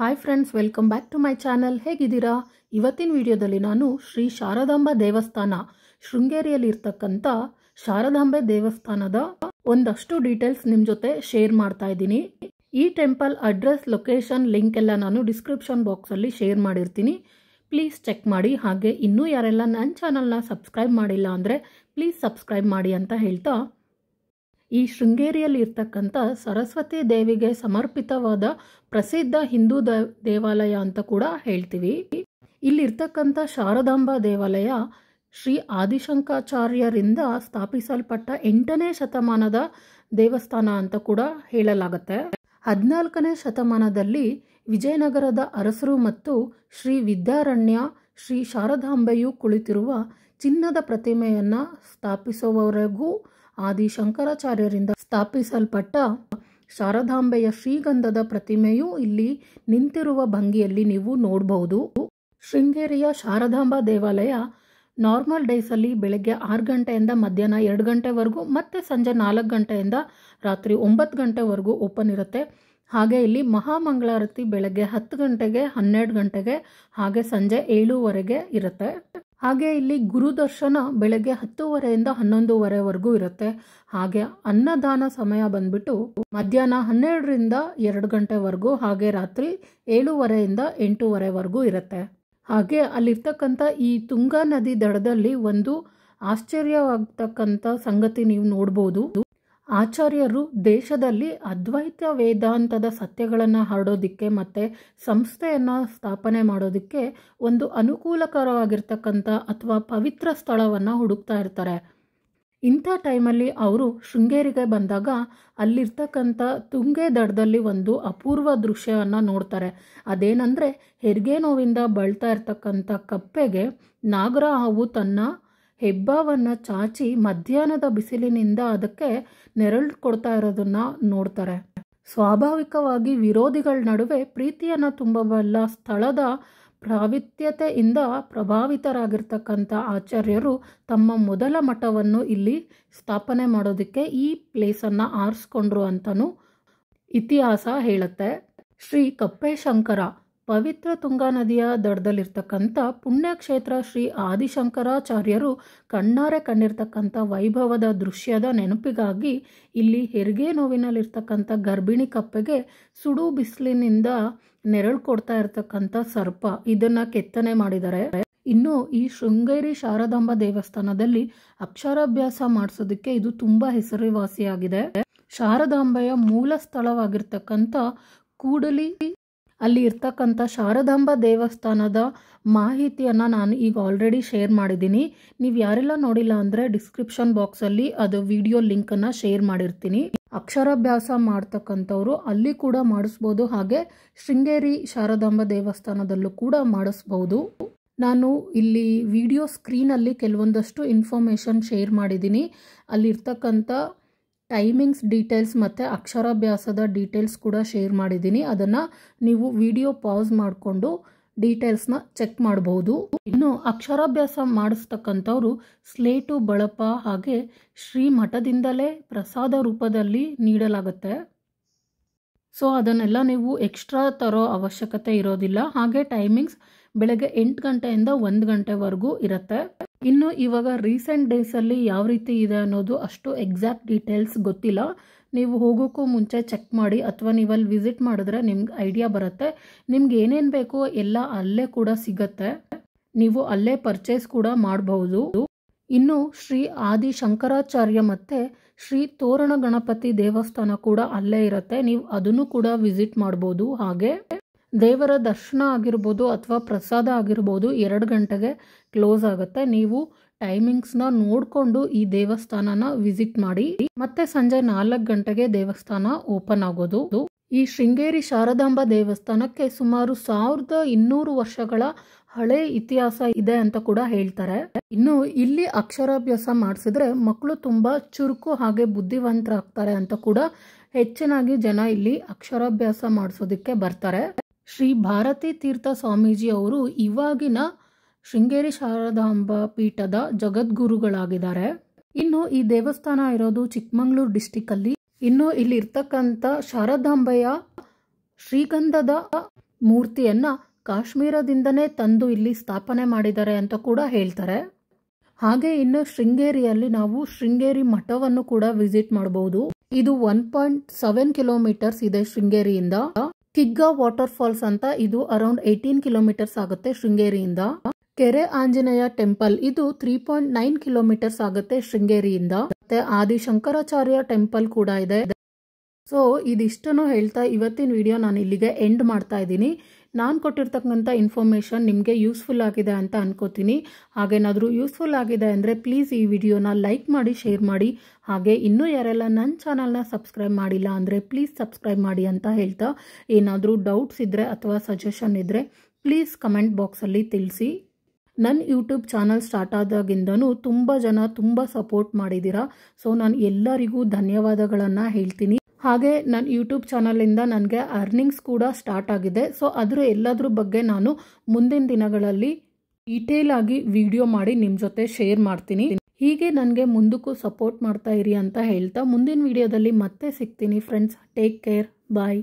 hi friends welcome back to my channel ಹೇಗಿದ್ದೀರಾ ಇವತ್ತಿನ ವಿಡಿಯೋದಲ್ಲಿ ನಾನು ಶ್ರೀ ಶಾರದಾಂಬಾ ದೇವಸ್ಥಾನ ಶೃಂಗೇರಿಯಲ್ಲಿ ಇರ್ತಕ್ಕಂಥ ಶಾರದಾಂಬೆ ದೇವಸ್ಥಾನದ ಒಂದಷ್ಟು ಡೀಟೇಲ್ಸ್ ನಿಮ್ಮ ಜೊತೆ ಶೇರ್ ಮಾಡ್ತಾ ಇದ್ದೀನಿ ಈ ಟೆಂಪಲ್ ಅಡ್ರೆಸ್ ಲೊಕೇಶನ್ ಲಿಂಕ್ ಎಲ್ಲ ನಾನು ಡಿಸ್ಕ್ರಿಪ್ಷನ್ ಬಾಕ್ಸಲ್ಲಿ ಶೇರ್ ಮಾಡಿರ್ತೀನಿ ಪ್ಲೀಸ್ ಚೆಕ್ ಮಾಡಿ ಹಾಗೆ ಇನ್ನೂ ಯಾರೆಲ್ಲ ನನ್ನ ಚಾನಲ್ನ ಸಬ್ಸ್ಕ್ರೈಬ್ ಮಾಡಿಲ್ಲ ಅಂದರೆ ಪ್ಲೀಸ್ ಸಬ್ಸ್ಕ್ರೈಬ್ ಮಾಡಿ ಅಂತ ಹೇಳ್ತಾ ಈ ಶೃಂಗೇರಿಯಲ್ಲಿ ಇರ್ತಕ್ಕಂಥ ಸರಸ್ವತಿ ದೇವಿಗೆ ಸಮರ್ಪಿತವಾದ ಪ್ರಸಿದ್ಧ ಹಿಂದೂ ದೇವಾಲಯ ಅಂತ ಕೂಡ ಹೇಳ್ತೀವಿ ಇಲ್ಲಿರ್ತಕ್ಕಂಥ ಶಾರದಾಂಬಾ ದೇವಾಲಯ ಶ್ರೀ ಆದಿಶಂಕಾಚಾರ್ಯರಿಂದ ಸ್ಥಾಪಿಸಲ್ಪಟ್ಟ ಎಂಟನೇ ಶತಮಾನದ ದೇವಸ್ಥಾನ ಅಂತ ಕೂಡ ಹೇಳಲಾಗುತ್ತೆ ಹದಿನಾಲ್ಕನೇ ಶತಮಾನದಲ್ಲಿ ವಿಜಯನಗರದ ಅರಸರು ಮತ್ತು ಶ್ರೀ ವಿದ್ಯಾರಣ್ಯ ಶ್ರೀ ಶಾರದಾಂಬೆಯು ಕುಳಿತಿರುವ ಚಿನ್ನದ ಪ್ರತಿಮೆಯನ್ನು ಸ್ಥಾಪಿಸುವವರೆಗೂ ಆದಿ ಶಂಕರಾಚಾರ್ಯರಿಂದ ಸ್ಥಾಪಿಸಲ್ಪಟ್ಟ ಶಾರದಾಂಬೆಯ ಶ್ರೀಗಂಧದ ಪ್ರತಿಮೆಯು ಇಲ್ಲಿ ನಿಂತಿರುವ ಭಂಗಿಯಲ್ಲಿ ನೀವು ನೋಡಬಹುದು ಶೃಂಗೇರಿಯ ಶಾರದಾಂಬಾ ದೇವಾಲಯ ನಾರ್ಮಲ್ ಡೇಸಲ್ಲಿ ಬೆಳಗ್ಗೆ ಆರು ಗಂಟೆಯಿಂದ ಮಧ್ಯಾಹ್ನ ಎರಡು ಗಂಟೆವರೆಗೂ ಮತ್ತು ಸಂಜೆ ನಾಲ್ಕು ಗಂಟೆಯಿಂದ ರಾತ್ರಿ ಒಂಬತ್ತು ಗಂಟೆವರೆಗೂ ಓಪನ್ ಇರುತ್ತೆ ಹಾಗೆ ಇಲ್ಲಿ ಮಹಾಮಂಗಳಾರತಿ ಬೆಳಗ್ಗೆ ಹತ್ತು ಗಂಟೆಗೆ ಹನ್ನೆರಡು ಗಂಟೆಗೆ ಹಾಗೆ ಸಂಜೆ ಏಳುವರೆಗೆ ಇರುತ್ತೆ ಹಾಗೆ ಇಲ್ಲಿ ಗುರುದರ್ಶನ ಬೆಳಗ್ಗೆ ಹತ್ತುವರೆಯಿಂದ ಹನ್ನೊಂದುವರೆವರೆಗೂ ಇರುತ್ತೆ ಹಾಗೆ ಅನ್ನದಾನ ಸಮಯ ಬಂದ್ಬಿಟ್ಟು ಮಧ್ಯಾಹ್ನ ಹನ್ನೆರಡರಿಂದ ಎರಡು ಗಂಟೆವರೆಗೂ ಹಾಗೆ ರಾತ್ರಿ ಏಳುವರೆಯಿಂದ ಎಂಟೂವರೆವರೆಗೂ ಇರುತ್ತೆ ಹಾಗೆ ಅಲ್ಲಿರ್ತಕ್ಕಂಥ ಈ ತುಂಗಾ ನದಿ ದಡದಲ್ಲಿ ಒಂದು ಆಶ್ಚರ್ಯವಾಗ್ತಕ್ಕಂಥ ಸಂಗತಿ ನೀವು ನೋಡ್ಬೋದು ಆಚಾರ್ಯರು ದೇಶದಲ್ಲಿ ಅದ್ವೈತ ವೇದಾಂತದ ಸತ್ಯಗಳನ್ನು ಹರಡೋದಕ್ಕೆ ಮತ್ತು ಸಂಸ್ಥೆಯನ್ನು ಸ್ಥಾಪನೆ ಮಾಡೋದಕ್ಕೆ ಒಂದು ಅನುಕೂಲಕರವಾಗಿರ್ತಕ್ಕಂಥ ಅಥವಾ ಪವಿತ್ರ ಸ್ಥಳವನ್ನು ಹುಡುಕ್ತಾ ಇರ್ತಾರೆ ಇಂಥ ಟೈಮಲ್ಲಿ ಅವರು ಶೃಂಗೇರಿಗೆ ಬಂದಾಗ ಅಲ್ಲಿರ್ತಕ್ಕಂಥ ತುಂಗೆ ದಡದಲ್ಲಿ ಒಂದು ಅಪೂರ್ವ ದೃಶ್ಯವನ್ನು ನೋಡ್ತಾರೆ ಅದೇನೆಂದರೆ ಹೆರಿಗೆ ನೋವಿಂದ ಬಳ್ತಾ ಇರ್ತಕ್ಕಂಥ ಕಪ್ಪೆಗೆ ನಾಗರ ಹಾವು ತನ್ನ ಹೆಬ್ಬಾವನ್ನು ಚಾಚಿ ಮಧ್ಯಾಹ್ನದ ಬಿಸಿಲಿನಿಂದ ಅದಕ್ಕೆ ನೆರಳು ಕೊಡ್ತಾ ಇರೋದನ್ನ ನೋಡ್ತಾರೆ ಸ್ವಾಭಾವಿಕವಾಗಿ ವಿರೋಧಿಗಳ ನಡುವೆ ಪ್ರೀತಿಯನ್ನು ತುಂಬಬಲ್ಲ ಸ್ಥಳದ ಪ್ರಾವಿತ್ಯತೆಯಿಂದ ಪ್ರಭಾವಿತರಾಗಿರ್ತಕ್ಕಂಥ ಆಚಾರ್ಯರು ತಮ್ಮ ಮೊದಲ ಮಠವನ್ನು ಇಲ್ಲಿ ಸ್ಥಾಪನೆ ಮಾಡೋದಕ್ಕೆ ಈ ಪ್ಲೇಸನ್ನು ಆರಿಸ್ಕೊಂಡ್ರು ಅಂತಲೂ ಇತಿಹಾಸ ಹೇಳುತ್ತೆ ಶ್ರೀ ಶಂಕರ ಪವಿತ್ರ ತುಂಗಾ ನದಿಯ ದಡದಲ್ಲಿರ್ತಕ್ಕಂಥ ಪುಣ್ಯಕ್ಷೇತ್ರ ಶ್ರೀ ಆದಿಶಂಕರಾಚಾರ್ಯರು ಕಣ್ಣಾರೆ ಕಂಡಿರ್ತಕ್ಕಂಥ ವೈಭವದ ದೃಶ್ಯದ ನೆನಪಿಗಾಗಿ ಇಲ್ಲಿ ಹೆರಿಗೆ ನೋವಿನಲ್ಲಿರ್ತಕ್ಕಂಥ ಗರ್ಭಿಣಿ ಕಪ್ಪೆಗೆ ಸುಡು ಬಿಸಿಲಿನಿಂದ ನೆರಳು ಕೊಡ್ತಾ ಇರತಕ್ಕಂಥ ಸರ್ಪ ಇದನ್ನು ಕೆತ್ತನೆ ಮಾಡಿದ್ದಾರೆ ಇನ್ನು ಈ ಶೃಂಗೇರಿ ಶಾರದಾಂಬ ದೇವಸ್ಥಾನದಲ್ಲಿ ಅಕ್ಷರಾಭ್ಯಾಸ ಮಾಡಿಸೋದಕ್ಕೆ ಇದು ತುಂಬ ಹೆಸರುವಾಸಿಯಾಗಿದೆ ಶಾರದಾಂಬೆಯ ಮೂಲ ಸ್ಥಳವಾಗಿರ್ತಕ್ಕಂಥ ಕೂಡಲಿ ಅಲ್ಲಿ ಇರ್ತಕ್ಕಂಥ ಶಾರದಾಂಬ ದೇವಸ್ಥಾನದ ಮಾಹಿತಿಯನ್ನು ನಾನು ಈಗ ಆಲ್ರೆಡಿ ಶೇರ್ ಮಾಡಿದ್ದೀನಿ ನೀವು ಯಾರೆಲ್ಲ ನೋಡಿಲ್ಲ ಅಂದರೆ ಡಿಸ್ಕ್ರಿಪ್ಷನ್ ಬಾಕ್ಸಲ್ಲಿ ಅದು ವಿಡಿಯೋ ಲಿಂಕನ್ನು ಶೇರ್ ಮಾಡಿರ್ತೀನಿ ಅಕ್ಷರಾಭ್ಯಾಸ ಮಾಡ್ತಕ್ಕಂಥವ್ರು ಅಲ್ಲಿ ಕೂಡ ಮಾಡಿಸ್ಬೋದು ಹಾಗೆ ಶೃಂಗೇರಿ ಶಾರದಾಂಬ ದೇವಸ್ಥಾನದಲ್ಲೂ ಕೂಡ ಮಾಡಿಸ್ಬೋದು ನಾನು ಇಲ್ಲಿ ವಿಡಿಯೋ ಸ್ಕ್ರೀನಲ್ಲಿ ಕೆಲವೊಂದಷ್ಟು ಇನ್ಫಾರ್ಮೇಷನ್ ಶೇರ್ ಮಾಡಿದ್ದೀನಿ ಅಲ್ಲಿರ್ತಕ್ಕಂಥ ಟೈಮಿಂಗ್ಸ್ ಡೀಟೇಲ್ಸ್ ಮತ್ತು ಅಕ್ಷರಾಭ್ಯಾಸದ ಡೀಟೇಲ್ಸ್ ಕೂಡ ಶೇರ್ ಮಾಡಿದ್ದೀನಿ ಅದನ್ನು ನೀವು ವಿಡಿಯೋ ಪಾಸ್ ಮಾಡಿಕೊಂಡು ಡೀಟೇಲ್ಸ್ನ ಚೆಕ್ ಮಾಡಬಹುದು ಇನ್ನು ಅಕ್ಷರಾಭ್ಯಾಸ ಮಾಡಿಸ್ತಕ್ಕಂಥವ್ರು ಸ್ಲೇಟು ಬಳಪ ಹಾಗೆ ಶ್ರೀ ಮಠದಿಂದಲೇ ಪ್ರಸಾದ ರೂಪದಲ್ಲಿ ನೀಡಲಾಗುತ್ತೆ ಸೊ ಅದನ್ನೆಲ್ಲ ನೀವು ಎಕ್ಸ್ಟ್ರಾ ತರೋ ಅವಶ್ಯಕತೆ ಇರೋದಿಲ್ಲ ಹಾಗೆ ಟೈಮಿಂಗ್ಸ್ ಬೆಳಗ್ಗೆ ಎಂಟು ಗಂಟೆಯಿಂದ ಒಂದು ಗಂಟೆವರೆಗೂ ಇರುತ್ತೆ ಇನ್ನು ಇವಾಗ ರೀಸೆಂಟ್ ಡೇಸಲ್ಲಿ ಯಾವ ರೀತಿ ಇದೆ ಅನ್ನೋದು ಅಷ್ಟು ಎಕ್ಸಾಕ್ಟ್ ಡೀಟೇಲ್ಸ್ ಗೊತ್ತಿಲ್ಲ ನೀವು ಹೋಗೋಕ್ಕೂ ಮುಂಚೆ ಚೆಕ್ ಮಾಡಿ ಅಥವಾ ನೀವಲ್ಲಿ ವಿಸಿಟ್ ಮಾಡಿದ್ರೆ ನಿಮ್ಗೆ ಐಡಿಯಾ ಬರುತ್ತೆ ನಿಮ್ಗೆ ಏನೇನು ಬೇಕೋ ಎಲ್ಲ ಅಲ್ಲೇ ಕೂಡ ಸಿಗತ್ತೆ ನೀವು ಅಲ್ಲೇ ಪರ್ಚೇಸ್ ಕೂಡ ಮಾಡಬಹುದು ಇನ್ನು ಶ್ರೀ ಆದಿ ಶಂಕರಾಚಾರ್ಯ ಮತ್ತು ಶ್ರೀ ತೋರಣ ಗಣಪತಿ ದೇವಸ್ಥಾನ ಕೂಡ ಅಲ್ಲೇ ಇರುತ್ತೆ ನೀವು ಅದನ್ನು ಕೂಡ ವಿಸಿಟ್ ಮಾಡ್ಬೋದು ಹಾಗೆ ದೇವರ ದರ್ಶನ ಆಗಿರ್ಬೋದು ಅಥವಾ ಪ್ರಸಾದ ಆಗಿರ್ಬೋದು ಎರಡು ಗಂಟೆಗೆ ಕ್ಲೋಸ್ ಆಗುತ್ತೆ ನೀವು ಟೈಮಿಂಗ್ಸ್ನ ನೋಡಿಕೊಂಡು ಈ ದೇವಸ್ಥಾನನ ವಿಸಿಟ್ ಮಾಡಿ ಮತ್ತೆ ಸಂಜೆ ನಾಲ್ಕು ಗಂಟೆಗೆ ದೇವಸ್ಥಾನ ಓಪನ್ ಆಗೋದು ಈ ಶೃಂಗೇರಿ ಶಾರದಾಂಬ ದೇವಸ್ಥಾನಕ್ಕೆ ಸುಮಾರು ಸಾವಿರದ ಇನ್ನೂರು ವರ್ಷಗಳ ಹಳೆ ಇತಿಹಾಸ ಇದೆ ಅಂತ ಕೂಡ ಹೇಳ್ತಾರೆ ಇನ್ನು ಇಲ್ಲಿ ಅಕ್ಷರಾಭ್ಯಾಸ ಮಾಡಿಸಿದ್ರೆ ಮಕ್ಕಳು ತುಂಬಾ ಚುರುಕು ಹಾಗೆ ಬುದ್ಧಿವಂತರಾಗ್ತಾರೆ ಅಂತ ಕೂಡ ಹೆಚ್ಚಿನಾಗಿ ಜನ ಇಲ್ಲಿ ಅಕ್ಷರಾಭ್ಯಾಸ ಮಾಡಿಸೋದಕ್ಕೆ ಬರ್ತಾರೆ ಶ್ರೀ ಭಾರತೀ ತೀರ್ಥ ಸ್ವಾಮೀಜಿ ಅವರು ಇವಾಗಿನ ಶೃಂಗೇರಿ ಶಾರದಾಂಬಾ ಪೀಠದ ಜಗದ್ಗುರುಗಳಾಗಿದ್ದಾರೆ ಇನ್ನು ಈ ದೇವಸ್ಥಾನ ಇರೋದು ಚಿಕ್ಕಮಗಳೂರು ಅಲ್ಲಿ ಇನ್ನು ಇಲ್ಲಿ ಇರ್ತಕ್ಕಂಥ ಶಾರದಾಂಬೆಯ ಶ್ರೀಗಂಧದ ಮೂರ್ತಿಯನ್ನ ಕಾಶ್ಮೀರದಿಂದನೇ ತಂದು ಇಲ್ಲಿ ಸ್ಥಾಪನೆ ಮಾಡಿದ್ದಾರೆ ಅಂತ ಕೂಡ ಹೇಳ್ತಾರೆ ಹಾಗೆ ಇನ್ನು ಶೃಂಗೇರಿಯಲ್ಲಿ ನಾವು ಶೃಂಗೇರಿ ಮಠವನ್ನು ಕೂಡ ವಿಸಿಟ್ ಮಾಡಬಹುದು ಇದು ಒನ್ ಪಾಯಿಂಟ್ ಸೆವೆನ್ ಕಿಲೋಮೀಟರ್ಸ್ ಇದೆ ಶೃಂಗೇರಿಯಿಂದ ಕಿಗ್ಗಾ ವಾಟರ್ ಫಾಲ್ಸ್ ಅಂತ ಇದು ಅರೌಂಡ್ ಏಯ್ಟೀನ್ ಕಿಲೋಮೀಟರ್ಸ್ ಆಗುತ್ತೆ ಶೃಂಗೇರಿಯಿಂದ ಕೆರೆ ಆಂಜನೇಯ ಟೆಂಪಲ್ ಇದು ತ್ರೀ ಪಾಯಿಂಟ್ ನೈನ್ ಕಿಲೋಮೀಟರ್ಸ್ ಆಗುತ್ತೆ ಶೃಂಗೇರಿಯಿಂದ ಮತ್ತೆ ಆದಿ ಶಂಕರಾಚಾರ್ಯ ಟೆಂಪಲ್ ಕೂಡ ಇದೆ ಸೊ ಇದಿಷ್ಟನ್ನು ಹೇಳ್ತಾ ಇವತ್ತಿನ ವಿಡಿಯೋ ನಾನು ಇಲ್ಲಿಗೆ ಎಂಡ್ ಮಾಡ್ತಾ ಇದ್ದೀನಿ ನಾನು ಕೊಟ್ಟಿರ್ತಕ್ಕಂಥ ಇನ್ಫಾರ್ಮೇಷನ್ ನಿಮಗೆ ಯೂಸ್ಫುಲ್ ಆಗಿದೆ ಅಂತ ಅನ್ಕೋತೀನಿ ಹಾಗೇನಾದರೂ ಯೂಸ್ಫುಲ್ ಆಗಿದೆ ಅಂದರೆ ಪ್ಲೀಸ್ ಈ ವಿಡಿಯೋನ ಲೈಕ್ ಮಾಡಿ ಶೇರ್ ಮಾಡಿ ಹಾಗೆ ಇನ್ನೂ ಯಾರೆಲ್ಲ ನನ್ನ ಚಾನಲ್ನ ಸಬ್ಸ್ಕ್ರೈಬ್ ಮಾಡಿಲ್ಲ ಅಂದರೆ ಪ್ಲೀಸ್ ಸಬ್ಸ್ಕ್ರೈಬ್ ಮಾಡಿ ಅಂತ ಹೇಳ್ತಾ ಏನಾದರೂ ಡೌಟ್ಸ್ ಇದ್ದರೆ ಅಥವಾ ಸಜೆಷನ್ ಇದ್ದರೆ ಪ್ಲೀಸ್ ಕಮೆಂಟ್ ಬಾಕ್ಸಲ್ಲಿ ತಿಳಿಸಿ ನನ್ನ ಯೂಟ್ಯೂಬ್ ಚಾನಲ್ ಸ್ಟಾರ್ಟ್ ಆದಾಗಿಂದನೂ ತುಂಬ ಜನ ತುಂಬ ಸಪೋರ್ಟ್ ಮಾಡಿದ್ದೀರಾ ಸೊ ನಾನು ಎಲ್ಲರಿಗೂ ಧನ್ಯವಾದಗಳನ್ನು ಹೇಳ್ತೀನಿ ಹಾಗೆ ನನ್ನ ಯೂಟ್ಯೂಬ್ ಚಾನಲಿಂದ ನನಗೆ ಅರ್ನಿಂಗ್ಸ್ ಕೂಡ ಸ್ಟಾರ್ಟ್ ಆಗಿದೆ ಸೊ ಅದರ ಎಲ್ಲದರ ಬಗ್ಗೆ ನಾನು ಮುಂದಿನ ದಿನಗಳಲ್ಲಿ ಡೀಟೇಲ್ ಆಗಿ ವಿಡಿಯೋ ಮಾಡಿ ನಿಮ್ಮ ಜೊತೆ ಶೇರ್ ಮಾಡ್ತೀನಿ ಹೀಗೆ ನನಗೆ ಮುಂದಕ್ಕೂ ಸಪೋರ್ಟ್ ಮಾಡ್ತಾ ಇರಿ ಅಂತ ಹೇಳ್ತಾ ಮುಂದಿನ ವಿಡಿಯೋದಲ್ಲಿ ಮತ್ತೆ ಸಿಗ್ತೀನಿ ಫ್ರೆಂಡ್ಸ್ ಟೇಕ್ ಕೇರ್ ಬಾಯ್